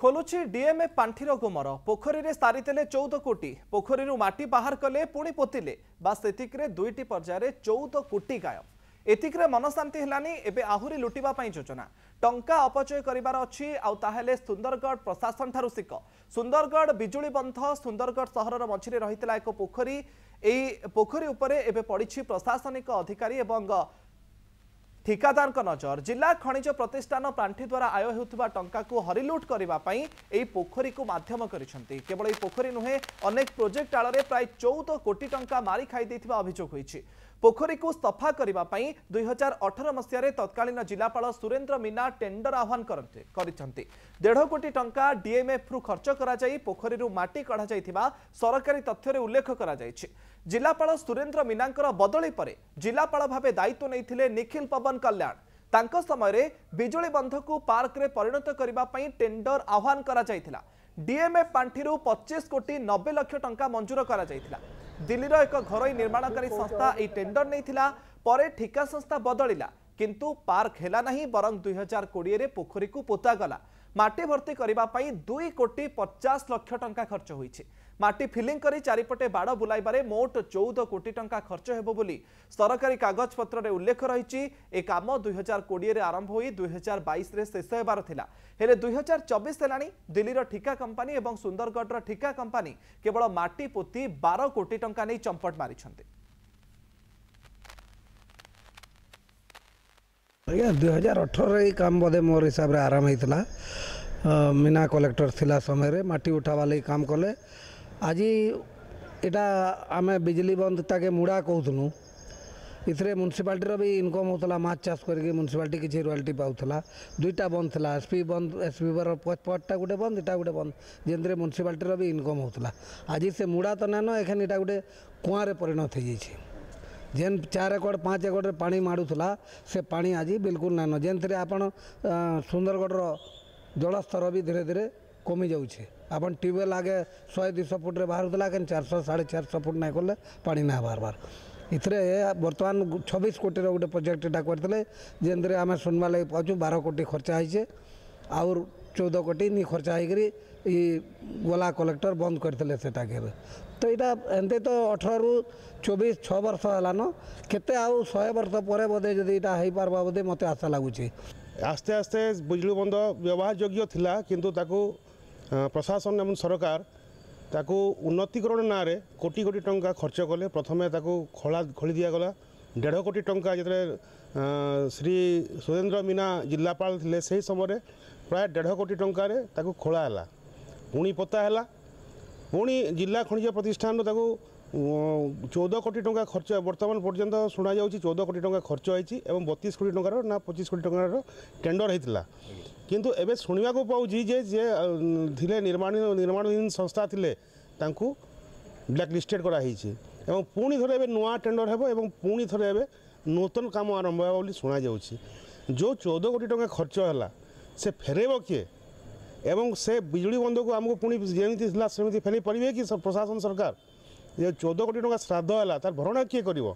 ଖୋଲୁଛି ଡିଏମ୍ଏ ପାଣ୍ଠିର ଗୁମର ପୋଖରୀରେ ସାରିଥିଲେ ଚଉଦ କୋଟି ପୋଖରୀରୁ ମାଟି ବାହାର କଲେ ପୁଣି ପୋତିଲେ ବାସ୍ ଏତିକିରେ ଦୁଇଟି ପର୍ଯ୍ୟାୟରେ ଚଉଦ କୋଟି ଗାୟବ ଏତିକିରେ ମନଶାନ୍ତି ହେଲାନି ଏବେ ଆହୁରି ଲୁଟିବା ପାଇଁ ଯୋଜନା ଟଙ୍କା ଅପଚୟ କରିବାର ଅଛି ଆଉ ତାହେଲେ ସୁନ୍ଦରଗଡ଼ ପ୍ରଶାସନ ଠାରୁ ଶିକ ସୁନ୍ଦରଗଡ଼ ବିଜୁଳି ବନ୍ଧ ସୁନ୍ଦରଗଡ଼ ସହରର ମଝିରେ ରହିଥିଲା ଏକ ପୋଖରୀ ଏହି ପୋଖରୀ ଉପରେ ଏବେ ପଡ଼ିଛି ପ୍ରଶାସନିକ ଅଧିକାରୀ ଏବଂ ঠিকাদারଙ୍କ ନଜର ଜିଲ୍ଲା ଖଣିଜ ପ୍ରତିଷ୍ଠାନ ପ୍ରାଣ୍ଠି ଦ୍ୱାରା ଆୟ ହେଉଥିବା ଟଙ୍କାକୁ ହରିଲୁଟ୍ କରିବା ପାଇଁ ଏହି ପୋଖରୀକୁ ମାଧ୍ୟମ କରିଛନ୍ତି କେବଳ ଏହି ପୋଖରୀ ନୁହେଁ ଅନେକ ପ୍ରୋଜେକ୍ଟ ଆଳରେ ପ୍ରାୟ ଚଉଦ କୋଟି ଟଙ୍କା ମାରି ଖାଇଦେଇଥିବା ଅଭିଯୋଗ ହୋଇଛି ପୋଖରୀକୁ ସଫା କରିବା ପାଇଁ ଦୁଇ ହଜାର ଅଠର ମସିହାରେ ତତ୍କାଳୀନ ଜିଲ୍ଲାପାଳ ସୁରେନ୍ଦ୍ର ମିନା ଟେଣ୍ଡର ଆହ୍ୱାନ କରିଛନ୍ତି ଦେଢ଼ କୋଟି ଟଙ୍କା ଡିଏମ୍ଏଫ୍ରୁ ଖର୍ଚ୍ଚ କରାଯାଇ ପୋଖରୀରୁ ମାଟି କଢ଼ାଯାଇଥିବା ସରକାରୀ ତଥ୍ୟରେ ଉଲ୍ଲେଖ କରାଯାଇଛି ଜିଲ୍ଲାପାଳ ସୁରେନ୍ଦ୍ର ମିନାଙ୍କର ବଦଳି ପରେ ଜିଲ୍ଲାପାଳ ଭାବେ ଦାୟିତ୍ୱ ନେଇଥିଲେ ନିଖିଲ ପବନ କଲ୍ୟାଣ ତାଙ୍କ ସମୟରେ ବିଜୁଳି ବନ୍ଧକୁ ପାର୍କରେ ପରିଣତ କରିବା ପାଇଁ ଟେଣ୍ଡର ଆହ୍ୱାନ କରାଯାଇଥିଲା ଡିଏମ୍ଏଫ୍ ପାଣ୍ଠିରୁ ପଚିଶ କୋଟି ନବେ ଲକ୍ଷ ଟଙ୍କା ମଞ୍ଜୁର କରାଯାଇଥିଲା দিল্লীর এক ঘরোই নির্মাণকারী সংস্থা এই টেন্ডর নেইছিলা পরে ঠিকা সংস্থা বদলিলা কিন্তু পার্ক হেলা না বরং দুই হাজার কোড়িয়ে পোখরী পোতা গলা মাটি ভর্তি করা দুই কোটি পচাশ লক্ষ টঙ্কা খরচ হয়েছে মাটি ফিলিং করে চারিপটে বাড় বুলাইবার মোট চৌদ কোটি টঙ্কা খরচ ହେବ ବୋଲି ସରକାରୀ କାଗଜପତ୍ରରେ ଉଲ୍ଲେଖ ରହିଛି ଏ କାମ ଦୁଇହଜାର କୋଡ଼ିଏରେ ଆରମ୍ଭ ହୋଇ ଦୁଇହଜାର ବାଇଶରେ ଶେଷ ହେବାର ଥିଲା ହେଲେ ଦୁଇହଜାର ଚବିଶ ହେଲାଣି ଦିଲ୍ଲୀର ଠିକା କମ୍ପାନୀ ଏବଂ ସୁନ୍ଦରଗଡ଼ର ଠିକା କମ୍ପାନୀ କେବଳ ମାଟି ପୋତି ବାର କୋଟି ଟଙ୍କା ନେଇ ଚମ୍ପଟ ମାରିଛନ୍ତି ଆଜ୍ଞା ଦୁଇହଜାର ଅଠରରେ ଏଇ କାମ ବୋଧେ ମୋର ହିସାବରେ ଆରମ୍ଭ ହେଇଥିଲା ମିନା କଲେକ୍ଟର ଥିଲା ସମୟରେ ମାଟି ଉଠାବା ଲାଗି କାମ କଲେ ଆଜି ଏଇଟା ଆମେ ବିଜୁଳି ବନ୍ଦଟାକେ ମୁଡ଼ା କହୁଥିଲୁ ଏଥିରେ ମ୍ୟୁନିସିପାଲିଟିର ବି ଇନକମ୍ ହେଉଥିଲା ମାଛ ଚାଷ କରିକି ମ୍ୟୁନିସିପାଲିଟି କିଛି ରୟାଲିଟି ପାଉଥିଲା ଦୁଇଟା ବନ୍ଦ ଥିଲା ଏସ୍ ପି ବନ୍ଦ ଏସ୍ ପି ପଟଟା ଗୋଟେ ବନ୍ଦ ଏଇଟା ଗୋଟେ ବନ୍ଦ ଯେମିତିରେ ମ୍ୟୁନିସିପାଲିଟିର ବି ଇନକମ୍ ହେଉଥିଲା ଆଜି ସେ ମୁଡ଼ା ତ ନାନ ଏଖେନ ଏଇଟା ଗୋଟେ କୁଆଁରେ ପରିଣତ ହେଇଯାଇଛି ଯେନ୍ ଚାର ଏକଡ଼ ପାଞ୍ଚ ଏକଡ଼ରେ ପାଣି ମାଡ଼ୁଥିଲା ସେ ପାଣି ଆଜି ବିଲକୁଲ ନାନ ଯେମିତିରେ ଆପଣ ସୁନ୍ଦରଗଡ଼ର ଜଳସ୍ତର ବି ଧୀରେ ଧୀରେ কমি যাচ্ছে আপন টিউবওয়েল আগে শহে দুইশ ফুটরে বাহুলা কেন চারশ সাড়ে চারশ ফুট নাই কলে পা না বাহার ଏଥିରେ ବର୍ତ୍ତମାନ ଛବିଶ କୋଟିର ଗୋଟେ ପ୍ରୋଜେକ୍ଟଟା କରିଥିଲେ ଯେମିତିରେ ଆମେ ଶୁଣିବା ଲାଗି ପାଉଛୁ ବାର କୋଟି ଖର୍ଚ୍ଚ ହେଇଛେ ଆଉ ଚଉଦ କୋଟି ନି ଖର୍ଚ୍ଚ ହେଇକରି ଇ ଗଲା କଲେକ୍ଟର ବନ୍ଦ କରିଥିଲେ ସେଟା କେବେ ତ ଏଇଟା ଏମିତି ତ ଅଠରରୁ ଚବିଶ ଛଅ ବର୍ଷ ହେଲାନ କେତେ ଆଉ ଶହେ ବର୍ଷ ପରେ ବୋଧେ ଯଦି ଏଇଟା ହେଇପାରବା ବୋଧେ ମୋତେ ଆଶା ଲାଗୁଛି ଆସ୍ତେ ଆସ୍ତେ ବିଜୁଳି ବନ୍ଦ ବ୍ୟବହାରଯୋଗ୍ୟ ଥିଲା କିନ୍ତୁ ତାକୁ প্রশাসন এবং সরকার তাকে উন্নতিকরণ নাঁরে কোটি কোটি টঙ্কা খরচ কলে প্রথমে তাকে খোলা খোলি দিগলা দেড় কোটি টঙ্কা যেত শ্রী সুরেন্দ্র মীনা জেলাপাল লে সেই সময় প্রায় দেড় কোটি টঙ্কার তাকে খোলা হল পুঁ পোতা হল পুঁ জেলা খনিজ প্রতিষ্ঠান তাকে চৌদ কোটি টঙ্কা খরচ বর্তমান পর্যন্ত শুনা যাচ্ছে চৌদ কোটি টঙ্কা খরচ হয়েছে এবং বতিশ কোটি টঙ্কার না পঁচিশ কোটি টঙ্কার টেন্ডর হয়েছিল କିନ୍ତୁ ଏବେ ଶୁଣିବାକୁ ପାଉଛି ଯେ ଯିଏ ଥିଲେ ନିର୍ମାଣ ନିର୍ମାଣାଧୀନ ସଂସ୍ଥା ଥିଲେ ତାଙ୍କୁ ବ୍ଲାକ୍ ଲିଷ୍ଟେଡ଼୍ କରାହେଇଛି ଏବଂ ପୁଣି ଥରେ ଏବେ ନୂଆ ଟେଣ୍ଡର ହେବ ଏବଂ ପୁଣି ଥରେ ଏବେ ନୂତନ କାମ ଆରମ୍ଭ ହେବ ବୋଲି ଶୁଣାଯାଉଛି ଯେଉଁ ଚଉଦ କୋଟି ଟଙ୍କା ଖର୍ଚ୍ଚ ହେଲା ସେ ଫେରେଇବ କିଏ ଏବଂ ସେ ବିଜୁଳି ବନ୍ଧକୁ ଆମକୁ ପୁଣି ଯେମିତି ଥିଲା ସେମିତି ଫେରେଇ ପାରିବେ କି ପ୍ରଶାସନ ସରକାର ଯେ ଚଉଦ କୋଟି ଟଙ୍କା ଶ୍ରାଦ୍ଧ ହେଲା ତାର ଭରଣା କିଏ କରିବ